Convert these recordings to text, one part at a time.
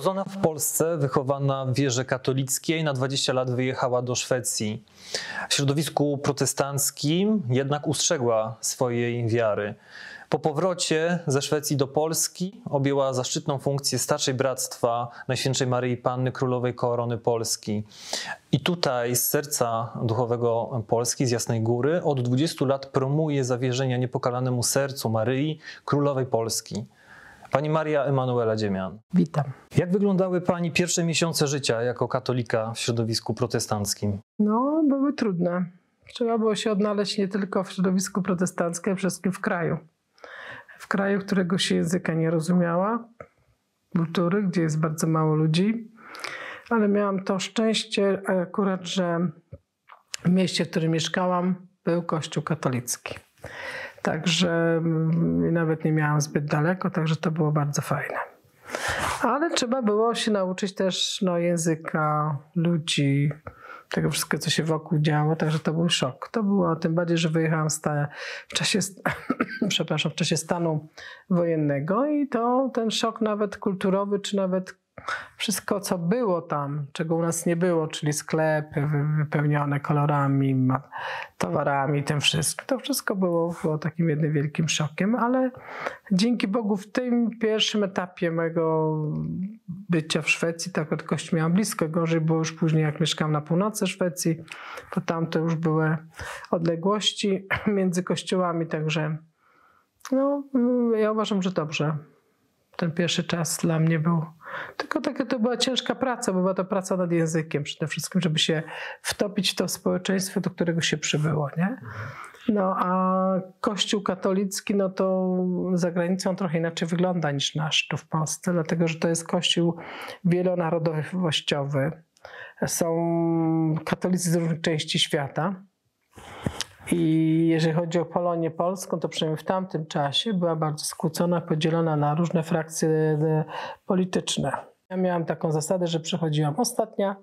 Urodzona w Polsce, wychowana w wierze katolickiej, na 20 lat wyjechała do Szwecji. W środowisku protestanckim jednak ustrzegła swojej wiary. Po powrocie ze Szwecji do Polski objęła zaszczytną funkcję starszej bractwa Najświętszej Maryi Panny Królowej Korony Polski. I tutaj z serca duchowego Polski, z Jasnej Góry, od 20 lat promuje zawierzenia niepokalanemu sercu Maryi Królowej Polski. Pani Maria Emanuela Dziemian. Witam. Jak wyglądały Pani pierwsze miesiące życia jako katolika w środowisku protestanckim? No, były trudne. Trzeba było się odnaleźć nie tylko w środowisku protestanckim, ale przede wszystkim w kraju. W kraju, którego się języka nie rozumiała, kultury, gdzie jest bardzo mało ludzi. Ale miałam to szczęście e, akurat, że w mieście, w którym mieszkałam, był kościół katolicki. Także mm, nawet nie miałam zbyt daleko, także to było bardzo fajne. Ale trzeba było się nauczyć też no, języka, ludzi, tego wszystkiego, co się wokół działo, także to był szok. To było, tym bardziej, że wyjechałam w czasie, przepraszam, w czasie stanu wojennego i to ten szok nawet kulturowy, czy nawet wszystko, co było tam, czego u nas nie było, czyli sklepy wypełnione kolorami, towarami, tym wszystkim, to wszystko było, było takim jednym wielkim szokiem, ale dzięki Bogu w tym pierwszym etapie mojego bycia w Szwecji, tak od kości miałam blisko, gorzej było już później, jak mieszkałam na północy Szwecji, to tam to już były odległości między kościołami, także no, ja uważam, że dobrze ten pierwszy czas dla mnie był. Tylko taka to była ciężka praca, bo była to praca nad językiem przede wszystkim, żeby się wtopić w to społeczeństwo, do którego się przybyło, nie? No a Kościół katolicki, no to za granicą trochę inaczej wygląda niż nasz tu w Polsce, dlatego że to jest Kościół wielonarodowościowy. Są katolicy z różnych części świata. I jeżeli chodzi o Polonię Polską, to przynajmniej w tamtym czasie była bardzo skłócona, podzielona na różne frakcje e, polityczne. Ja miałam taką zasadę, że przychodziłam ostatnia,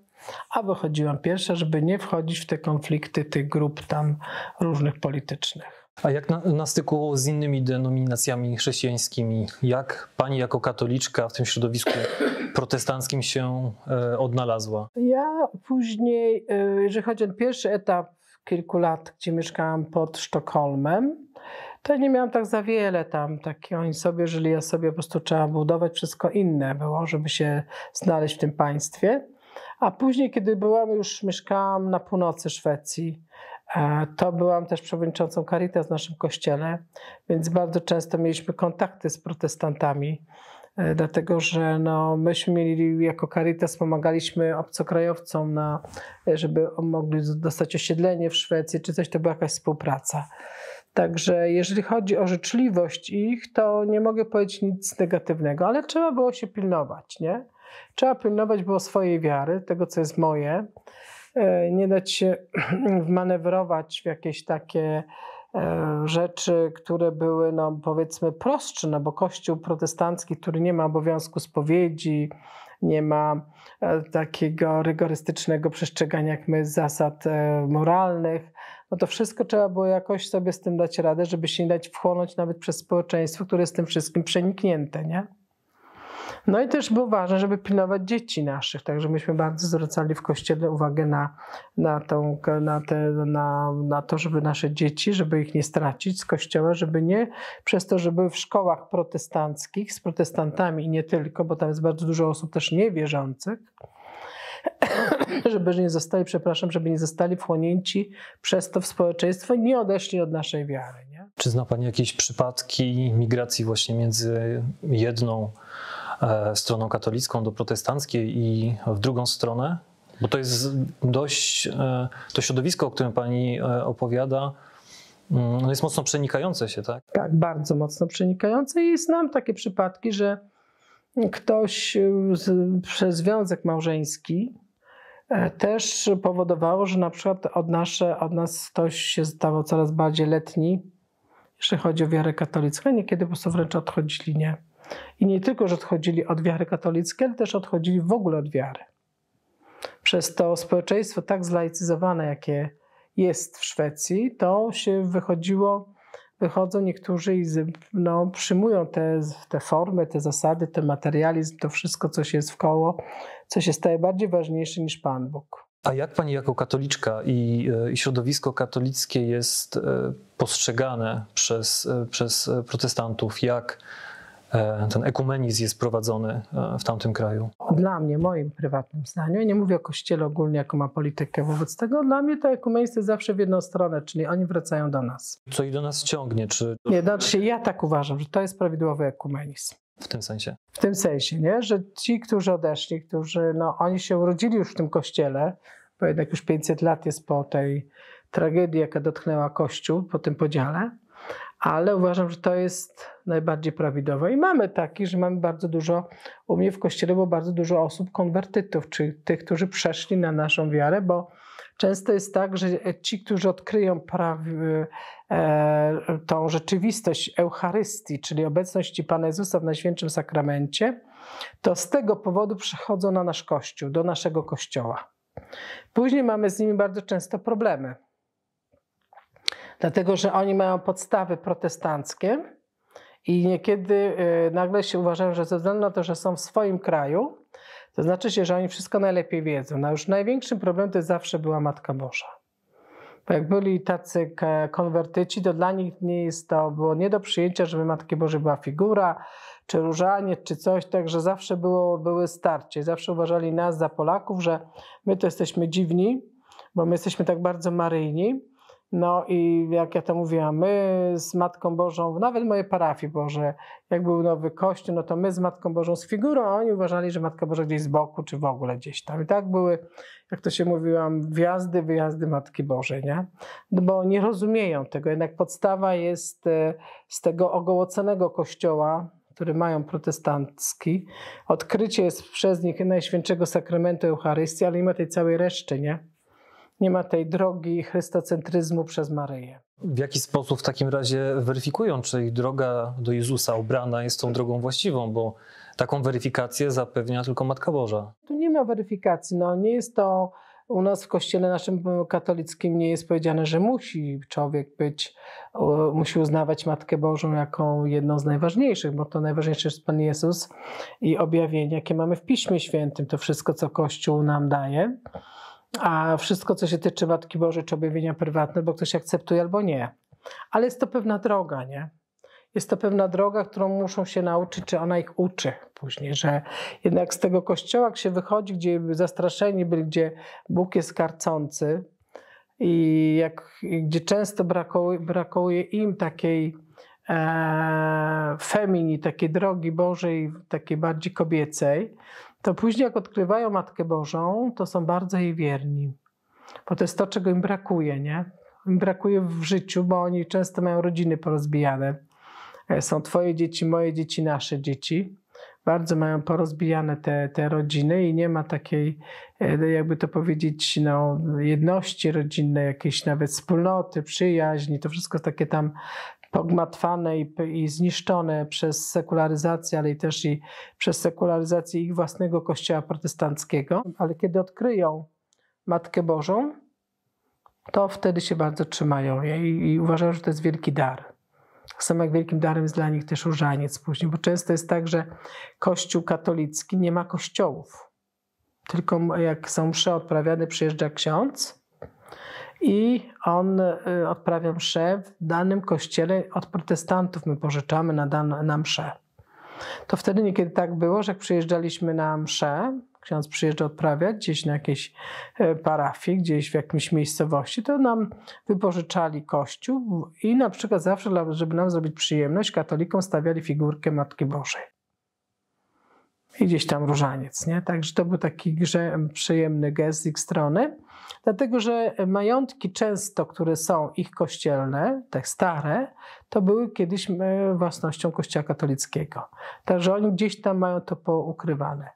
a wychodziłam pierwsza, żeby nie wchodzić w te konflikty tych grup tam różnych politycznych. A jak na, na, styku z innymi denominacjami chrześcijańskimi, jak pani jako katoliczka w tym środowisku protestanckim się e, odnalazła? Ja później, e, jeżeli chodzi o pierwszy etap kilku lat, gdzie mieszkałam pod Sztokholmem, to nie miałam tak za wiele tam. Takie oni sobie żyli, ja sobie po prostu trzeba budować wszystko inne było, żeby się znaleźć w tym państwie. A później, kiedy byłam, już mieszkałam na północy Szwecji. E, to byłam też przewodniczącą Caritas w naszym kościele, więc bardzo często mieliśmy kontakty z protestantami. E, dlatego że no, myśmy mieli jako Caritas, pomagaliśmy obcokrajowcom, na, e, żeby mogli dostać osiedlenie w Szwecji czy coś, to była jakaś współpraca. Także jeżeli chodzi o życzliwość ich, to nie mogę powiedzieć nic negatywnego, ale trzeba było się pilnować, nie? Trzeba pilnować było swojej wiary, tego co jest moje, e, nie dać się wmanewrować w jakieś takie E, rzeczy, które były, no, powiedzmy, prostsze, no bo Kościół protestancki, który nie ma obowiązku spowiedzi, nie ma e, takiego rygorystycznego przestrzegania jak my zasad e, moralnych, no to wszystko trzeba było jakoś sobie z tym dać radę, żeby się nie dać wchłonąć nawet przez społeczeństwo, które jest tym wszystkim przeniknięte, nie? No i też było ważne, żeby pilnować dzieci naszych, także myśmy bardzo zwracali w kościele uwagę na, na, tą, na, te, na, na to, żeby nasze dzieci, żeby ich nie stracić z kościoła, żeby nie przez to, że były w szkołach protestanckich z protestantami i nie tylko, bo tam jest bardzo dużo osób też niewierzących, żeby nie zostali, przepraszam, żeby nie zostali wchłonięci przez to w społeczeństwo i nie odeszli od naszej wiary. Nie? Czy zna Pani jakieś przypadki migracji właśnie między jedną E, stroną katolicką do protestanckiej i w drugą stronę? Bo to jest dość, e, to środowisko, o którym pani e, opowiada, mm, no jest mocno przenikające się, tak? Tak, bardzo mocno przenikające i znam takie przypadki, że ktoś z, przez związek małżeński też powodowało, że na przykład od, nasze, od nas ktoś się stawał coraz bardziej letni, jeśli chodzi o wiarę katolicką, niekiedy po prostu wręcz odchodzili, nie? I nie tylko, że odchodzili od wiary katolickiej, ale też odchodzili w ogóle od wiary. Przez to społeczeństwo tak zlaicyzowane, jakie jest w Szwecji, to się wychodziło, wychodzą niektórzy i no, przyjmują te, te formy, te zasady, ten materializm, to wszystko, co się jest w koło, co się staje bardziej ważniejsze niż Pan Bóg. A jak pani jako katoliczka i, e, i środowisko katolickie jest e, postrzegane przez, e, przez protestantów? Jak E, ten ekumenizm jest prowadzony e, w tamtym kraju? Dla mnie, moim prywatnym zdaniem, nie mówię o Kościele ogólnie, jaką ma politykę wobec tego, dla mnie to ekumenizm jest zawsze w jedną stronę, czyli oni wracają do nas. Co i do nas ciągnie, czy... Nie, znaczy ja tak uważam, że to jest prawidłowy ekumenizm. W tym sensie? W tym sensie, nie? Że ci, którzy odeszli, którzy, no oni się urodzili już w tym Kościele, bo jednak już 500 lat jest po tej tragedii, jaka dotknęła Kościół, po tym podziale, ale uważam, że to jest najbardziej prawidłowe. I mamy taki, że mamy bardzo dużo, u mnie w kościele było bardzo dużo osób konwertytów, czyli tych, którzy przeszli na naszą wiarę, bo często jest tak, że ci, którzy odkryją prawy, e, tą rzeczywistość Eucharystii, czyli obecności Pana Jezusa w Najświętszym Sakramencie, to z tego powodu przychodzą na nasz kościół, do naszego kościoła. Później mamy z nimi bardzo często problemy dlatego że oni mają podstawy protestanckie i niekiedy y, nagle się uważają, że ze względu na to, że są w swoim kraju, to znaczy się, że oni wszystko najlepiej wiedzą. No już największym problemem to zawsze była Matka Boża. Bo jak byli tacy konwertyci, to dla nich nie jest to, było nie do przyjęcia, żeby Matki Bożej była figura, czy różaniec, czy coś, także zawsze było, były starcie. Zawsze uważali nas za Polaków, że my to jesteśmy dziwni, bo my jesteśmy tak bardzo maryjni, no i jak ja to mówiłam, my z Matką Bożą, nawet moje parafii Boże, jak był nowy kościół, no to my z Matką Bożą z figurą, a oni uważali, że Matka Boża gdzieś z boku, czy w ogóle gdzieś tam. I tak były, jak to się mówiłam, wjazdy, wyjazdy Matki Bożej, nie? No bo nie rozumieją tego, jednak podstawa jest e, z tego ogołoconego kościoła, który mają protestancki. Odkrycie jest przez nich Najświętszego Sakramentu Eucharystii, ale nie ma tej całej reszty, nie? nie ma tej drogi chrystocentryzmu przez Maryję. W jaki sposób w takim razie weryfikują, czy ich droga do Jezusa obrana jest tą drogą właściwą, bo taką weryfikację zapewnia tylko Matka Boża. Tu nie ma weryfikacji. No, nie jest to u nas w kościele naszym katolickim nie jest powiedziane, że musi człowiek być, musi uznawać Matkę Bożą jako jedną z najważniejszych, bo to najważniejsze jest Pan Jezus i objawienie, jakie mamy w Piśmie Świętym, to wszystko, co Kościół nam daje a wszystko, co się tyczy Matki Bożej czy objawienia prywatne, bo ktoś akceptuje albo nie. Ale jest to pewna droga, nie? Jest to pewna droga, którą muszą się nauczyć, czy ona ich uczy później, że jednak z tego kościoła, jak się wychodzi, gdzie zastraszeni byli, gdzie Bóg jest karcący i, jak, i gdzie często brakuje, brakuje im takiej e, femini, takiej drogi Bożej, takiej bardziej kobiecej, to później jak odkrywają Matkę Bożą, to są bardzo jej wierni. Bo to jest to, czego im brakuje, nie? Im brakuje w życiu, bo oni często mają rodziny porozbijane. E, są twoje dzieci, moje dzieci, nasze dzieci. Bardzo mają porozbijane te, te rodziny i nie ma takiej, e, jakby to powiedzieć, no, jedności rodzinnej, jakiejś nawet wspólnoty, przyjaźni. To wszystko takie tam pogmatwane i, i zniszczone przez sekularyzację, ale też i przez sekularyzację ich własnego kościoła protestanckiego. Ale kiedy odkryją Matkę Bożą, to wtedy się bardzo trzymają i, i uważają, że to jest wielki dar. Tak samo jak wielkim darem jest dla nich też różaniec później, bo często jest tak, że Kościół katolicki nie ma kościołów. Tylko jak są msze odprawiane, przyjeżdża ksiądz i on y, odprawia msze w danym kościele od protestantów. My pożyczamy na, dan- na mszę. To wtedy niekiedy tak było, że jak przyjeżdżaliśmy na mszę, ksiądz przyjeżdża odprawiać gdzieś na jakiejś y, parafii, gdzieś w jakimś miejscowości, to nam wypożyczali kościół i na przykład zawsze, żeby nam zrobić przyjemność, katolikom stawiali figurkę Matki Bożej i gdzieś tam różaniec. Nie? Także to był taki grze, przyjemny gest z ich strony, dlatego że majątki często, które są ich kościelne, te stare, to były kiedyś e, własnością Kościoła katolickiego. Także oni gdzieś tam mają to poukrywane.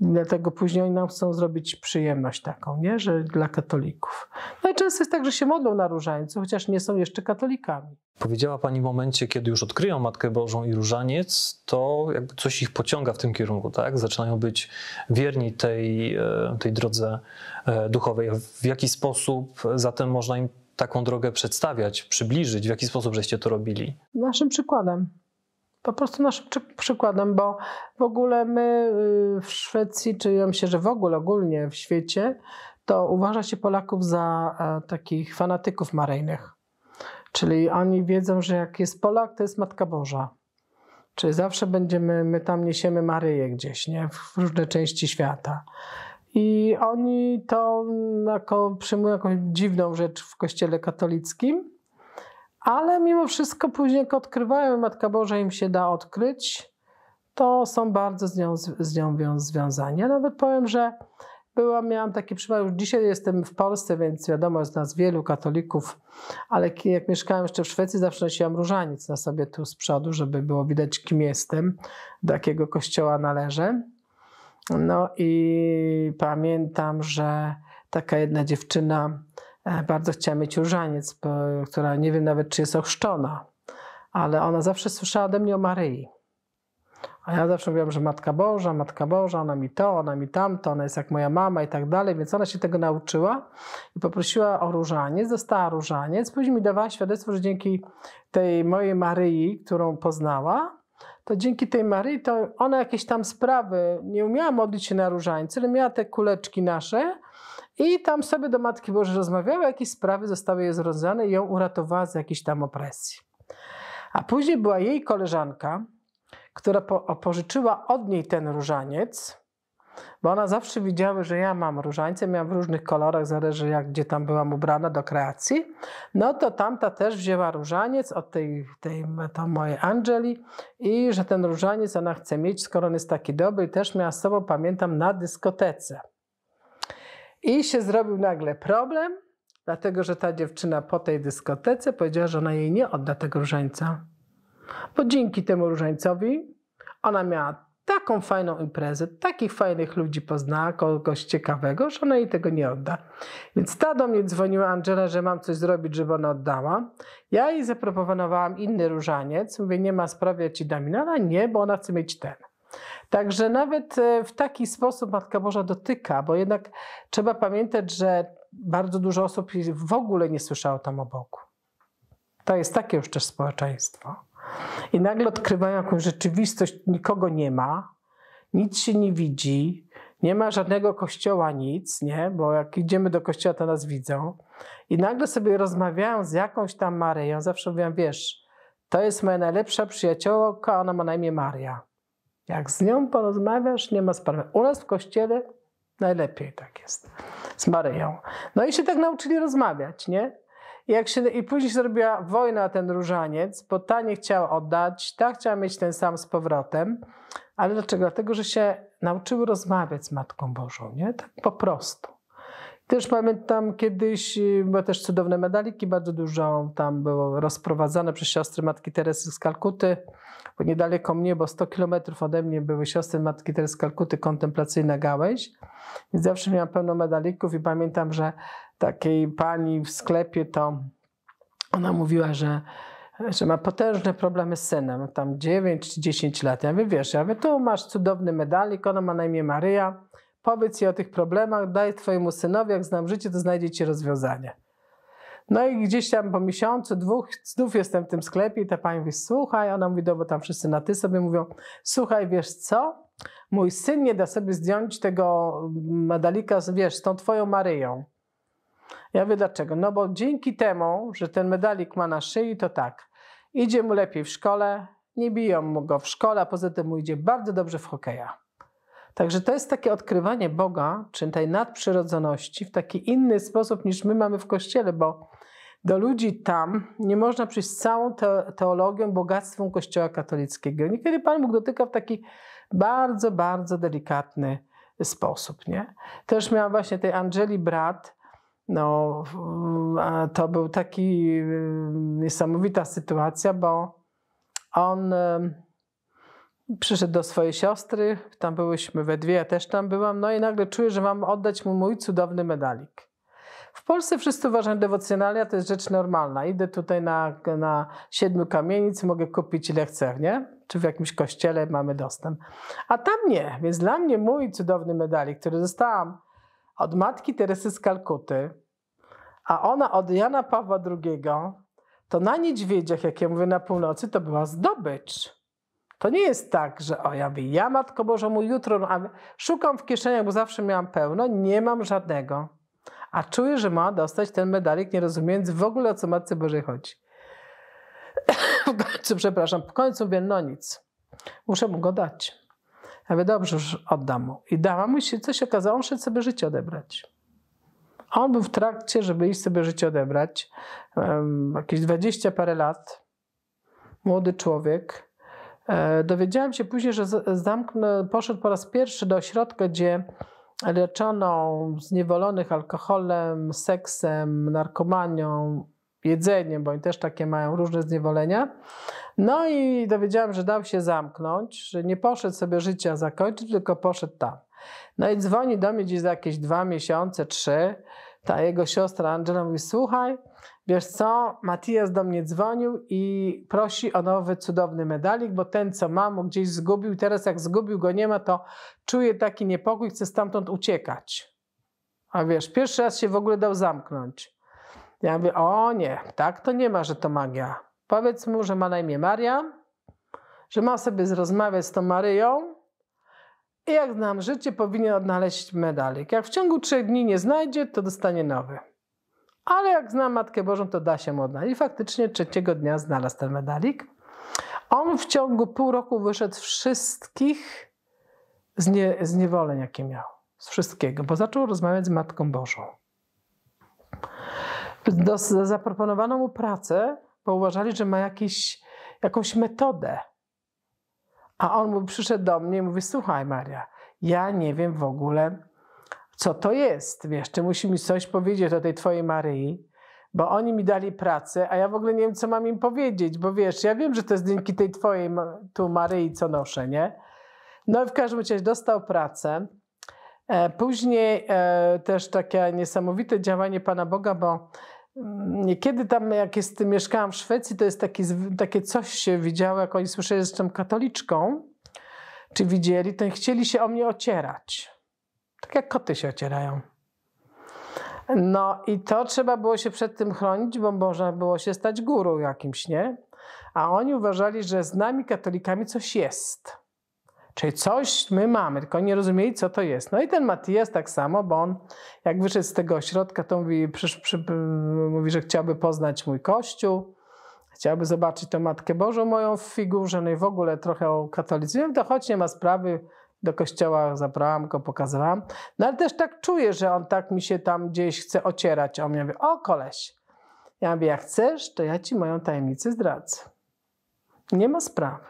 Dlatego później oni nam chcą zrobić przyjemność taką, nie? że dla katolików. Najczęściej no jest tak, że się modlą na różańcu, chociaż nie są jeszcze katolikami. Powiedziała Pani w momencie, kiedy już odkryją Matkę Bożą i różaniec, to jakby coś ich pociąga w tym kierunku, tak? Zaczynają być wierni tej, e, tej drodze e, duchowej. W jaki sposób zatem można im taką drogę przedstawiać, przybliżyć? W jaki sposób żeście to robili? Naszym przykładem po prostu naszym przykładem, bo w ogóle my y, w Szwecji, czy ja myślę, że w ogóle ogólnie w świecie, to uważa się Polaków za e, takich fanatyków maryjnych. Czyli oni wiedzą, że jak jest Polak, to jest Matka Boża. Czyli zawsze będziemy, my tam niesiemy Maryję gdzieś, nie? W różne części świata. I oni to mm, jako, przyjmują jakąś dziwną rzecz w kościele katolickim, ale mimo wszystko później jak odkrywają Matka Boża im się da odkryć, to są bardzo z nią, z nią związani. Ja nawet powiem, że byłam, miałam taki przypadek, już dzisiaj jestem w Polsce, więc wiadomo, jest nas wielu katolików, ale jak mieszkałam jeszcze w Szwecji, zawsze nosiłam różaniec na sobie tu z przodu, żeby było widać, kim jestem, do jakiego kościoła należę. No i pamiętam, że taka jedna dziewczyna E, bardzo chciała mieć różaniec, która nie wiem nawet, czy jest ochrzczona, ale ona zawsze słyszała ode mnie o Maryi. A ja zawsze mówiłam, że Matka Boża, Matka Boża, ona mi to, ona mi tamto, ona jest jak moja mama i tak dalej, więc ona się tego nauczyła i poprosiła o różaniec, dostała różaniec, później mi dawała świadectwo, że dzięki tej mojej Maryi, którą poznała, to dzięki tej Maryi, to ona jakieś tam sprawy, nie umiała modlić się na różańcu, ale miała te kuleczki nasze, i tam sobie do Matki Bożej rozmawiała, jakieś sprawy zostały jej zrodzone i ją uratowała z jakiejś tam opresji. A później była jej koleżanka, która po, pożyczyła od niej ten różaniec, bo ona zawsze widziała, że ja mam różańce, miałam w różnych kolorach, zależy jak, gdzie tam byłam ubrana do kreacji. No to tamta też wzięła różaniec od tej, tej to mojej Angeli i że ten różaniec ona chce mieć, skoro on jest taki dobry i też miała z sobą, pamiętam, na dyskotece. I się zrobił nagle problem, dlatego że ta dziewczyna po tej dyskotece powiedziała, że ona jej nie odda tego różańca. Bo dzięki temu różańcowi ona miała taką fajną imprezę, takich fajnych ludzi poznała, kogoś ciekawego, że ona jej tego nie odda. Więc ta do mnie dzwoniła Angela, że mam coś zrobić, żeby ona oddała. Ja jej zaproponowałam inny różaniec. Mówię, nie ma sprawy, ja ci dam. ale nie, bo ona chce mieć ten. Także nawet e, w taki sposób Matka Boża dotyka, bo jednak trzeba pamiętać, że bardzo dużo osób w ogóle nie słyszało tam o Bogu. To jest takie już też społeczeństwo. I nagle odkrywają jakąś rzeczywistość, nikogo nie ma, nic się nie widzi, nie ma żadnego kościoła, nic, nie? Bo jak idziemy do kościoła, to nas widzą. I nagle sobie rozmawiają z jakąś tam Maryją. Zawsze mówiłam, wiesz, to jest moja najlepsza przyjaciółka, ona ma na imię Maria. Jak z nią porozmawiasz, nie ma sprawy. U nas w kościele najlepiej tak jest. Z Maryją. No i się tak nauczyli rozmawiać, nie? I, jak się, I później się zrobiła wojna ten różaniec, bo ta nie chciała oddać, ta chciała mieć ten sam z powrotem. Ale dlaczego? Dlatego, że się nauczyły rozmawiać z Matką Bożą, nie? Tak po prostu. Też pamiętam kiedyś, y, były też cudowne medaliki, bardzo dużo tam było rozprowadzane przez siostry Matki Teresy z Kalkuty, bo niedaleko mnie, bo 100 kilometrów ode mnie były siostry Matki Teresy z Kalkuty, kontemplacyjna gałęź. I zawsze miałam pełno medalików i pamiętam, że takiej pani w sklepie to ona mówiła, że że ma potężne problemy z synem, tam 9 czy 10 lat. Ja mówię, wiesz, ja mówię, tu masz cudowny medalik, ona ma na imię Maryja, powiedz jej o tych problemach, daj twojemu synowi, jak znam życie, to znajdzie ci rozwiązanie. No i gdzieś tam po miesiącu, dwóch, znów jestem w tym sklepie i ta pani mówi, słuchaj, ona mówi, bo tam wszyscy na ty sobie mówią, słuchaj, wiesz co, mój syn nie da sobie zdjąć tego medalika, wiesz, z tą twoją Maryją. Ja wiem dlaczego, no bo dzięki temu, że ten medalik ma na szyi, to tak, idzie mu lepiej w szkole, nie biją mu go w szkole, a poza tym mu idzie bardzo dobrze w hokeja. Także to jest takie odkrywanie Boga, czy tej nadprzyrodzoności w taki inny sposób niż my mamy w kościele, bo do ludzi tam nie można przyjść z całą teologią, bogactwem Kościoła katolickiego. Niekiedy Pan Bóg dotyka w taki bardzo, bardzo delikatny sposób. Nie? Też miałam właśnie tej Angeli Brat. No, to był taki y, niesamowita sytuacja, bo on Przyszedł do swojej siostry, tam byłyśmy we dwie, ja też tam byłam, no i nagle czuję, że mam oddać mu mój cudowny medalik. W Polsce wszyscy uważają, że dewocjonalia to jest rzecz normalna. Idę tutaj na, na siedmiu kamienic, mogę kupić ile chcę, nie? Czy w jakimś kościele mamy dostęp. A tam nie, więc dla mnie mój cudowny medalik, który dostałam od matki Teresy z Kalkuty, a ona od Jana Pawła II, to na niedźwiedziach, jak ja mówię na północy, to była zdobycz. To nie jest tak, że o ja mówię, ja Matko Boże, mój jutro, no, a szukam w kieszeniach, bo zawsze miałam pełno, nie mam żadnego. A czuję, że ma dostać ten medalik, nie rozumiejąc w ogóle o co Matce Bożej chodzi. końcu, przepraszam, w końcu wiem, no nic. Muszę mu go dać. Ja mówię, dobrze, już oddam mu. I dałam mu się coś okazało, on szedł sobie życie odebrać. On był w trakcie, żeby iść sobie życie odebrać. Um, jakieś dwadzieścia parę lat. Młody człowiek E, dowiedziałam się później, że zamknę, poszedł po raz pierwszy do ośrodka, gdzie leczono zniewolonych alkoholem, seksem, narkomanią, jedzeniem, bo oni też takie mają różne zniewolenia. No i dowiedziałam, że dał się zamknąć, że nie poszedł sobie życia zakończyć, tylko poszedł tam. No i dzwoni do mnie gdzieś za jakieś dwa miesiące, trzy. Ta jego siostra Angela mówi, słuchaj, wiesz co, Matias do mnie dzwonił i prosi o nowy cudowny medalik, bo ten co mam gdzieś zgubił, teraz jak zgubił go nie ma, to czuję taki niepokój, chcę stamtąd uciekać. A wiesz, pierwszy raz się w ogóle dał zamknąć. Ja mówię, o nie, tak to nie ma, że to magia. Powiedz mu, że ma na imię Maria, że ma sobie rozmawiać z tą Maryją i jak znam życie, powinien odnaleźć medalik. Jak w ciągu trzech dni nie znajdzie, to dostanie nowy ale jak znam Matkę Bożą, to da się modna. I faktycznie trzeciego dnia znalazł ten medalik. On w ciągu pół roku wyszedł wszystkich z, nie, jakie miał. Z wszystkiego, bo zaczął rozmawiać z Matką Bożą. Dos, zaproponowano mu pracę, bo uważali, że ma jakiś, jakąś metodę. A on mu przyszedł do mnie i mówi: Słuchaj, Maria, ja nie wiem w ogóle, co to jest, wiesz, czy musi mi coś powiedzieć o tej twojej Maryi, bo oni mi dali pracę, a ja w ogóle nie wiem, co mam im powiedzieć, bo wiesz, ja wiem, że to jest dzięki tej twojej tu Maryi, co noszę, nie? No i w każdym razie dostał pracę. E, później e, też takie niesamowite działanie Pana Boga, bo mm, niekiedy tam, jak jest, mieszkałam w Szwecji, to jest taki, takie coś się widziało, jak oni słyszeli, że jestem katoliczką, czy widzieli, to chcieli się o mnie ocierać. Tak jak koty się ocierają. No i to trzeba było się przed tym chronić, bo można było się stać górą jakimś, nie? A oni uważali, że z nami katolikami coś jest. Czyli coś my mamy, tylko nie rozumieli, co to jest. No i ten Matias tak samo, bo on jak wyszedł z tego ośrodka, to mówi, przy, przy, mówi że chciałby poznać mój kościół, chciałby zobaczyć tę Matkę Bożą moją w figurze, no i w ogóle trochę o katolicyzmie. To choć nie ma sprawy, do kościoła zabrałam go, pokazywałam. No ale też tak czuję, że on tak mi się tam gdzieś chce ocierać. A on mi mówi, o koleś. Ja mówię, jak chcesz, to ja ci moją tajemnicę zdradzę. Nie ma sprawy.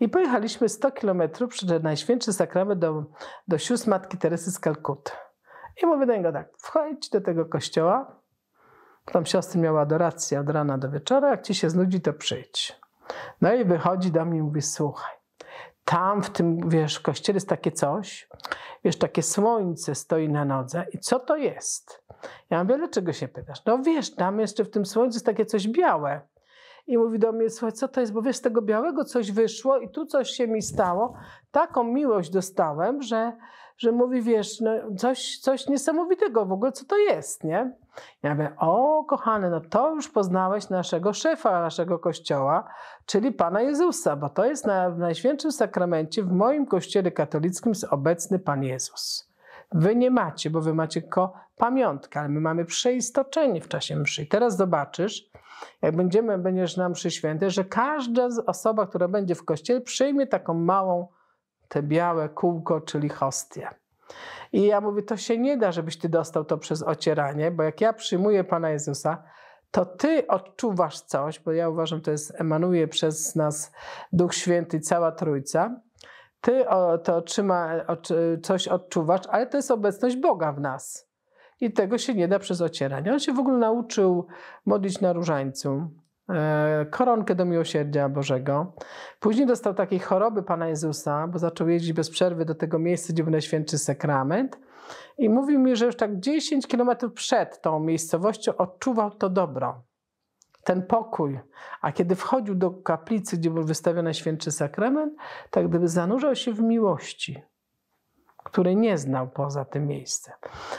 I pojechaliśmy 100 kilometrów przed Najświętszy Sakrament do, do sióstr Matki Teresy z Kalkuty. I mówię do niego tak, wchodź do tego kościoła. Tam siostry miała adorację od rana do wieczora, jak ci się znudzi, to przyjdź. No i wychodzi do mnie i mówi, słuchaj, tam w tym, wiesz, w kościele jest takie coś, wiesz, takie słońce stoi na nodze i co to jest? Ja mówię, dlaczego się pytasz? No wiesz, tam jeszcze w tym słońcu jest takie coś białe. I mówi do mnie, słuchaj, co to jest, bo wiesz, z tego białego coś wyszło i tu coś się mi stało. Taką miłość dostałem, że, że mówi, wiesz, no coś, coś niesamowitego w ogóle, co to jest, nie? Ja mówię, o kochany, no to już poznałeś naszego szefa, naszego kościoła, czyli Pana Jezusa, bo to jest na, w Najświętszym Sakramencie w moim kościele katolickim jest obecny Pan Jezus. Wy nie macie, bo wy macie tylko pamiątkę, ale my mamy przeistoczenie w czasie mszy. I teraz zobaczysz, jak będziemy, będziesz na mszy świętej, że każda osoba, która będzie w kościele, przyjmie taką małą, te białe kółko, czyli hostię. I ja mówię, to się nie da, żebyś ty dostał to przez ocieranie, bo jak ja przyjmuję Pana Jezusa, to ty odczuwasz coś, bo ja uważam, to jest emanuje przez nas Duch Święty i cała Trójca. Ty to otrzyma, coś odczuwasz, ale to jest obecność Boga w nas. I tego się nie da przez ocieranie. On się w ogóle nauczył modlić na różańcu. E, koronkę do miłosierdzia Bożego. Później dostał takiej choroby Pana Jezusa, bo zaczął jeździć bez przerwy do tego miejsca, gdzie był najświętszy sakrament. I mówił mi, że już tak 10 kilometrów przed tą miejscowością odczuwał to dobro, ten pokój. A kiedy wchodził do kaplicy, gdzie był wystawiony święty sakrament, tak gdyby zanurzał się w miłości który nie znał poza tym miejscem.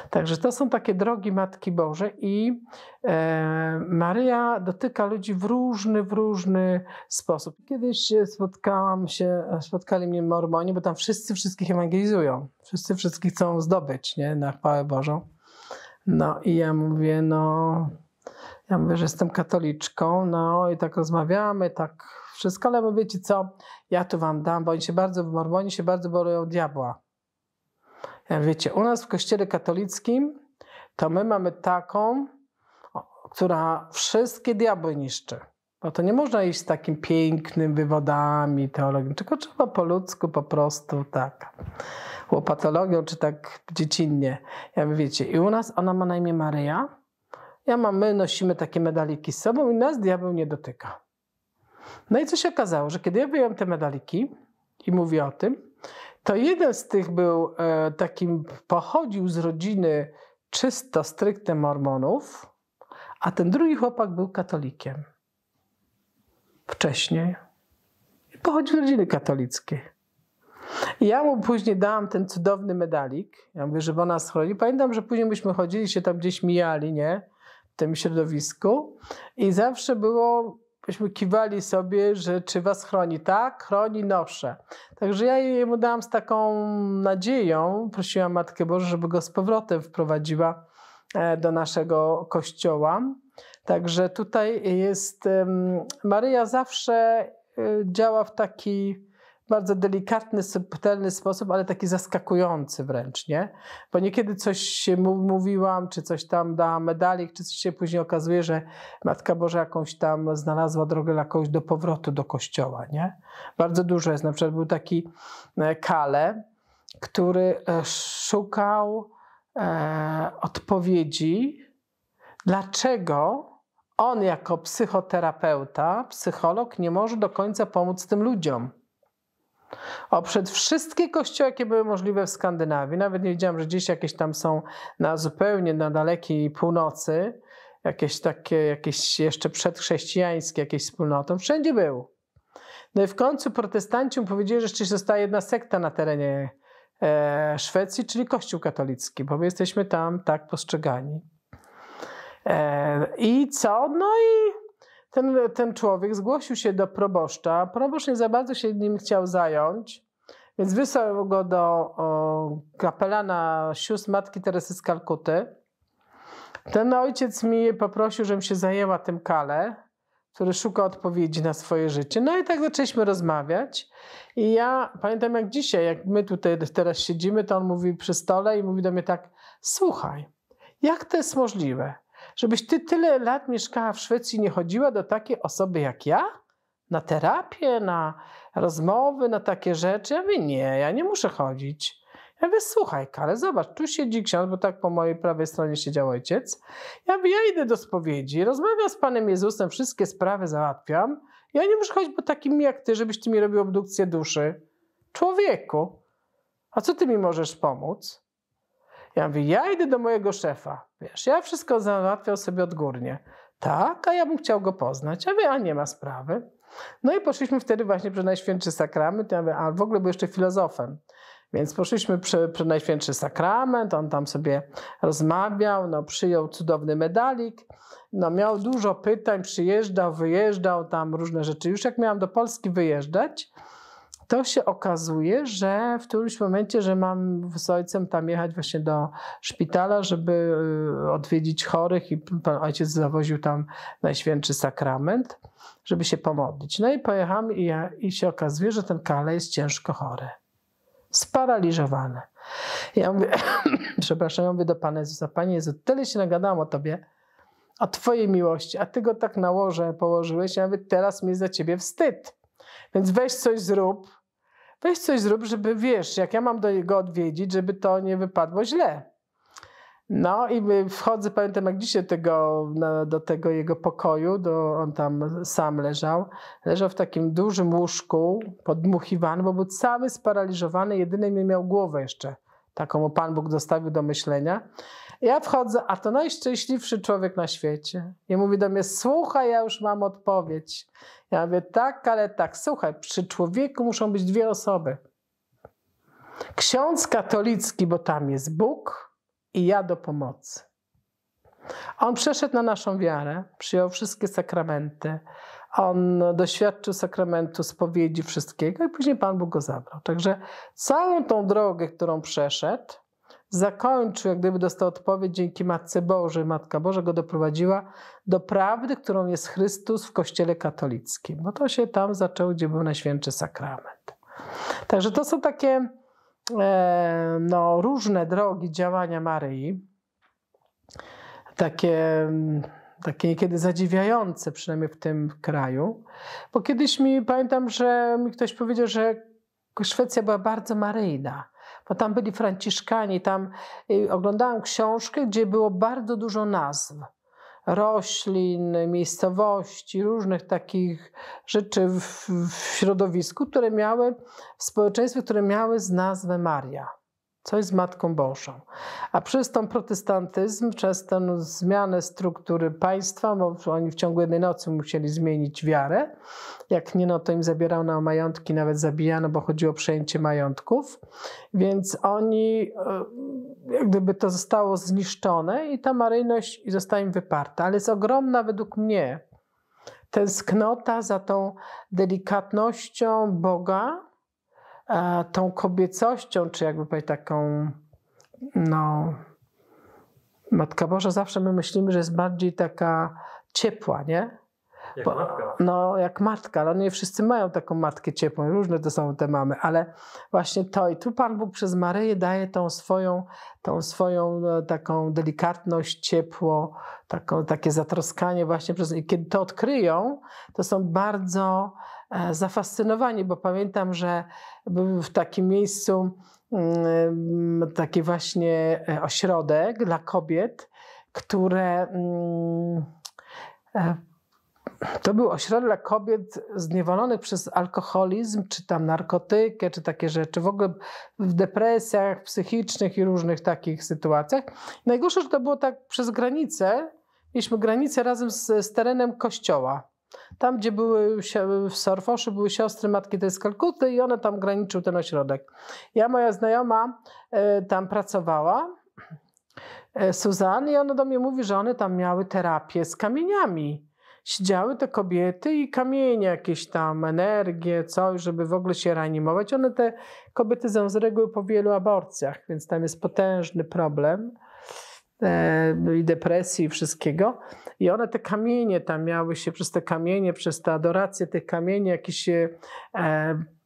Także to są takie drogi Matki Boże i e, Maryja dotyka ludzi w różny, w różny sposób. Kiedyś spotkałam się, spotkali mnie mormoni, bo tam wszyscy wszystkich ewangelizują. Wszyscy wszystkich chcą zdobyć nie, na chwałę Bożą. No i ja mówię, no... Ja mówię, że jestem katoliczką, no i tak rozmawiamy, tak wszystko, ale wiecie co, ja tu wam dam, bo oni się bardzo, mormoni się bardzo boją diabła. E, wiecie, u nas w Kościele katolickim to my mamy taką, która wszystkie diabły niszczy. bo no to nie można iść z takim pięknym wywodami teologii, tylko trzeba po ludzku po prostu tak łopatologią, czy tak dziecinnie. Ja wiecie, i u nas ona ma na imię Maryja, ja mam, my nosimy takie medaliki z sobą i nas diabeł nie dotyka. No i co się okazało, że kiedy ja wyjąłem te medaliki i mówię o tym, to jeden z tych był e, takim, pochodził z rodziny czysto, stricte mormonów, a ten drugi chłopak był katolikiem. Wcześniej. Pochodził z rodziny katolickiej. I ja mu później dałam ten cudowny medalik. Ja mówię, żeby ona schronił. Pamiętam, że później myśmy chodzili się tam gdzieś mijali, nie? W tym środowisku. I zawsze było byśmy kiwali sobie, że czy was chroni, tak? Chroni nosze. Także ja jemu dałam z taką nadzieją, prosiłam Matkę Boże, żeby go z powrotem wprowadziła e, do naszego kościoła. Także tutaj jest, Maryja zawsze e, działa w taki bardzo delikatny, subtelny sposób, ale taki zaskakujący wręcz, nie? Bo niekiedy coś się mówiłam, czy coś tam dałam medalik, czy coś się później okazuje, że Matka Boża jakąś tam znalazła drogę dla kogoś do powrotu do kościoła, nie? Bardzo dużo jest. Na przykład był taki e, Kale, który e, szukał e, odpowiedzi, dlaczego on jako psychoterapeuta, psycholog nie może do końca pomóc tym ludziom Oprzed wszystkie kościoły, jakie były możliwe w Skandynawii. Nawet nie wiedziałam, że dziś jakieś tam są na zupełnie na dalekiej północy, jakieś takie, jakieś jeszcze przedchrześcijańskie, jakieś wspólnotą. Wszędzie był. No i w końcu protestanci mu powiedzieli, że jeszcze zostaje jedna sekta na terenie e, Szwecji, czyli Kościół katolicki, bo my jesteśmy tam tak postrzegani. E, I co? No i ten, ten człowiek zgłosił się do proboszcza. Proboszcz nie za bardzo się nim chciał zająć, więc wysłał go do o, kapelana sióstr matki Teresy z Kalkuty. Ten ojciec mi poprosił, żebym się zajęła tym kale, który szuka odpowiedzi na swoje życie. No i tak zaczęliśmy rozmawiać. I ja pamiętam jak dzisiaj, jak my tutaj teraz siedzimy, to on mówi przy stole i mówi do mnie tak: Słuchaj, jak to jest możliwe? Żebyś ty tyle lat mieszkała w Szwecji, nie chodziła do takiej osoby jak ja? Na terapię, na rozmowy, na takie rzeczy? Ja mówię, nie, ja nie muszę chodzić. Ja mówię, słuchaj, ale zobacz, tu siedzi ksiądz, bo tak po mojej prawej stronie siedział ojciec. Ja mówię, ja idę do spowiedzi, rozmawiam z Panem Jezusem, wszystkie sprawy załatwiam. Ja nie muszę chodzić po takim jak ty, żebyś ty mi robił obdukcję duszy. Człowieku, a co ty mi możesz pomóc? Ja mówię, ja idę do mojego szefa. Wiesz, ja wszystko załatwiał sobie odgórnie. Tak, a ja bym chciał go poznać. Ja mówię, a nie ma sprawy. No i poszliśmy wtedy właśnie przez Najświętszy Sakrament, ja mówię, a w ogóle był jeszcze filozofem. Więc poszliśmy przez Najświętszy Sakrament, on tam sobie rozmawiał, no, przyjął cudowny medalik, no, miał dużo pytań, przyjeżdżał, wyjeżdżał, tam różne rzeczy. Już jak miałam do Polski wyjeżdżać, to się okazuje, że w którymś momencie, że mam z ojcem tam jechać właśnie do szpitala, żeby y, odwiedzić chorych i pan ojciec zawoził tam Najświętszy Sakrament, żeby się pomodlić. No i pojechałem i, ja, i się okazuje, że ten Kale jest ciężko chory. Sparaliżowany. Ja mówię, przepraszam, ja mówię do Pana Jezusa, Panie Jezu, tyle się nagadałam o Tobie, o Twojej miłości, a Ty go tak nałożę, położyłeś, ja mówię, teraz mi za Ciebie wstyd. Więc weź coś zrób, weź coś zrób, żeby wiesz, jak ja mam do niego odwiedzić, żeby to nie wypadło źle. No i wchodzę, pamiętam jak dzisiaj tego, do tego jego pokoju, do, on tam sam leżał, leżał w takim dużym łóżku, podmuchiwany, bo był cały sparaliżowany, jedyny miał głowę jeszcze, taką Pan Bóg dostawił do myślenia. Ja wchodzę, a to najszczęśliwszy człowiek na świecie. I mówi do mnie, słuchaj, ja już mam odpowiedź. Ja mówię, tak, ale tak, słuchaj, przy człowieku muszą być dwie osoby. Ksiądz katolicki, bo tam jest Bóg i ja do pomocy. On przeszedł na naszą wiarę, przyjął wszystkie sakramenty, on doświadczył sakramentu spowiedzi, wszystkiego, i później Pan Bóg go zabrał. Także całą tą drogę, którą przeszedł, zakończył, jak gdyby dostał odpowiedź dzięki Matce Bożej. Matka Boża go doprowadziła do prawdy, którą jest Chrystus w Kościele katolickim. bo to się tam zaczęło, gdzie był Najświętszy Sakrament. Także to są takie e, no, różne drogi działania Maryi. Takie takie niekiedy zadziwiające, przynajmniej w tym kraju. Bo kiedyś mi pamiętam, że mi ktoś powiedział, że Szwecja była bardzo maryjna bo tam byli franciszkanie, tam y, oglądałam książkę, gdzie było bardzo dużo nazw roślin, miejscowości, różnych takich rzeczy w, w środowisku, które miały, w społeczeństwie, które miały z nazwę Maria coś z Matką Bożą. A przez ten protestantyzm, przez tę zmianę struktury państwa, bo oni w ciągu jednej nocy musieli zmienić wiarę, jak nie, no to im zabierano majątki, nawet zabijano, bo chodziło o przejęcie majątków, więc oni, e, jak gdyby to zostało zniszczone i ta maryjność została im wyparta, ale jest ogromna według mnie tęsknota za tą delikatnością Boga, tą kobiecością, czy jakby powiedzieć taką, no, Matka Boża zawsze my myślimy, że jest bardziej taka ciepła, nie? Jak Bo, matka. No, jak matka, ale no nie wszyscy mają taką matkę ciepłą, różne to są te mamy, ale właśnie to i tu Pan Bóg przez Maryję daje tą swoją, tą swoją e, taką delikatność, ciepło, taką, takie zatroskanie właśnie przez, i kiedy to odkryją, to są bardzo E, zafascynowani, bo pamiętam, że był w takim miejscu mm, e, taki właśnie e, ośrodek dla kobiet, które mm, to był ośrodek dla kobiet zniewolonych przez alkoholizm, czy tam narkotykę, czy takie rzeczy, w ogóle w depresjach psychicznych i różnych takich sytuacjach. Najgorsze, że to było tak przez granicę. Mieliśmy granicę razem z, z terenem kościoła. Tam, gdzie były w Sorfoszy, były siostry matki tej jest Kalkuty i one tam graniczył ten ośrodek. Ja, moja znajoma e, tam pracowała, e, Suzan, i ona do mnie mówi, że one tam miały terapię z kamieniami. Siedziały te kobiety i kamienie, jakieś tam energię, coś, żeby w ogóle się reanimować. One te kobiety są z reguły po wielu aborcjach, więc tam jest potężny problem E, i depresji i wszystkiego. I one te kamienie tam miały się, przez te kamienie, przez te adoracje tych kamieni, jakieś e,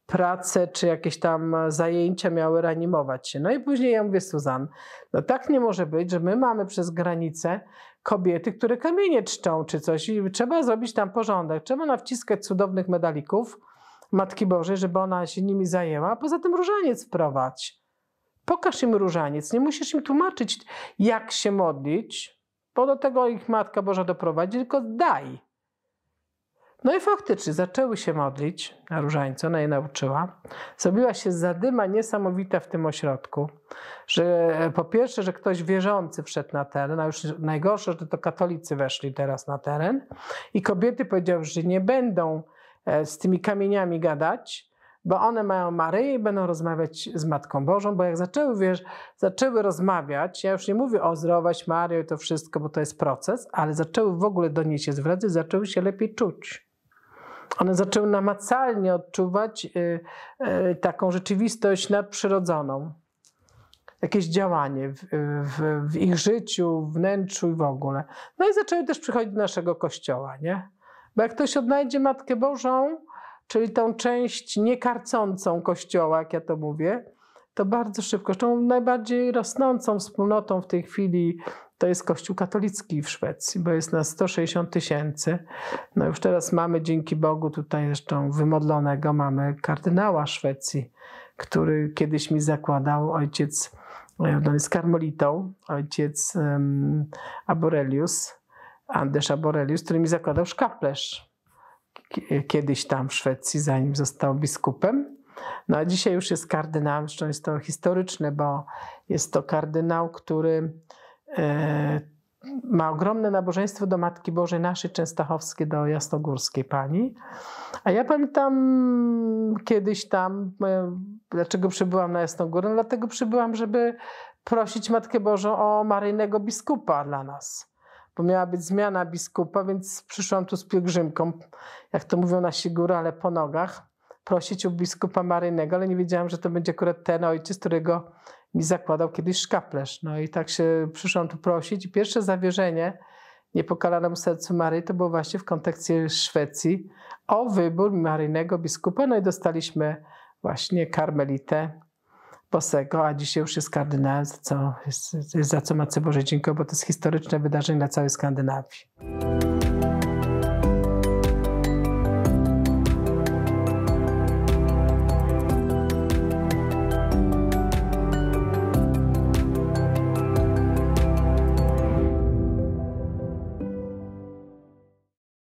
prace czy jakieś tam zajęcia miały reanimować się. No i później ja mówię, Suzan, no tak nie może być, że my mamy przez granicę kobiety, które kamienie czczą czy coś i trzeba zrobić tam porządek, trzeba nawciskać cudownych medalików Matki Bożej, żeby ona się nimi zajęła, a poza tym różaniec wprowadź. Pokaż im różaniec, nie musisz im tłumaczyć, jak się modlić, bo do tego ich Matka Boża doprowadzi, tylko daj. No i faktycznie zaczęły się modlić na różańcu, ona je nauczyła. Zrobiła się zadyma niesamowita w tym ośrodku, że po pierwsze, że ktoś wierzący wszedł na teren, a już najgorsze, że to katolicy weszli teraz na teren i kobiety powiedziały, że nie będą e, z tymi kamieniami gadać, bo one mają Maryję i będą rozmawiać z Matką Bożą, bo jak zaczęły, wiesz, zaczęły rozmawiać, ja już nie mówię o zdrować Marię i to wszystko, bo to jest proces, ale zaczęły w ogóle do niej się zwracać, zaczęły się lepiej czuć. One zaczęły namacalnie odczuwać y, y, taką rzeczywistość nadprzyrodzoną. Jakieś działanie w, y, w, w ich życiu, wnętrzu i w ogóle. No i zaczęły też przychodzić do naszego kościoła, nie? Bo jak ktoś odnajdzie Matkę Bożą, czyli tą część niekarcącą Kościoła, jak ja to mówię, to bardzo szybko. Zresztą najbardziej rosnącą wspólnotą w tej chwili to jest Kościół katolicki w Szwecji, bo jest nas 160 tysięcy. No już teraz mamy, dzięki Bogu, tutaj zresztą wymodlonego, mamy kardynała Szwecji, który kiedyś mi zakładał ojciec, e, on no jest karmolitą, ojciec um, Aborelius, Anders Aborelius, który mi zakładał szkaplerz kiedyś tam w Szwecji, zanim został biskupem. No a dzisiaj już jest kardynałem, zresztą jest to historyczne, bo jest to kardynał, który e, ma ogromne nabożeństwo do Matki Bożej naszej częstochowskiej, do jasnogórskiej pani. A ja pamiętam kiedyś tam, e, dlaczego przybyłam na Jasnogórę? No dlatego przybyłam, żeby prosić Matkę Bożą o maryjnego biskupa dla nas bo miała być zmiana biskupa, więc przyszłam tu z pielgrzymką, jak to mówią nasi ale po nogach, prosić u biskupa Marynego, ale nie wiedziałam, że to będzie akurat ten ojciec, którego mi zakładał kiedyś szkaplerz. No i tak się przyszłam tu prosić i pierwsze zawierzenie niepokalanemu sercu Maryi to było właśnie w kontekście Szwecji o wybór Marynego biskupa, no i dostaliśmy właśnie karmelitę Posego, a dzisiaj już jest kardynałem, za co, za co Matce Boże dziękuję, bo to jest historyczne wydarzenie dla całej Skandynawii.